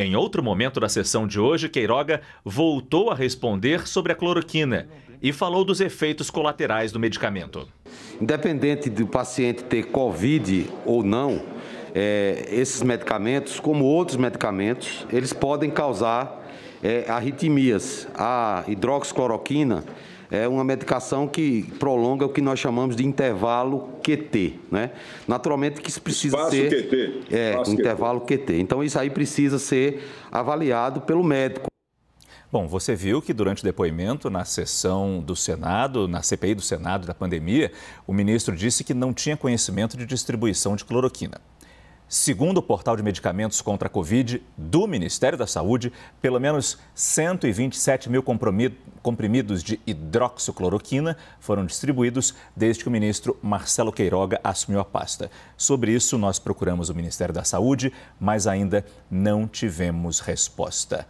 Em outro momento da sessão de hoje, Queiroga voltou a responder sobre a cloroquina e falou dos efeitos colaterais do medicamento. Independente do paciente ter Covid ou não, é, esses medicamentos, como outros medicamentos, eles podem causar é, arritmias. A hidroxicloroquina é uma medicação que prolonga o que nós chamamos de intervalo QT, né? Naturalmente que isso precisa Espaço ser QT. é Espaço um QT. intervalo QT. Então isso aí precisa ser avaliado pelo médico. Bom, você viu que durante o depoimento na sessão do Senado, na CPI do Senado da pandemia, o ministro disse que não tinha conhecimento de distribuição de cloroquina. Segundo o portal de medicamentos contra a Covid do Ministério da Saúde, pelo menos 127 mil comprimidos de hidroxicloroquina foram distribuídos desde que o ministro Marcelo Queiroga assumiu a pasta. Sobre isso, nós procuramos o Ministério da Saúde, mas ainda não tivemos resposta.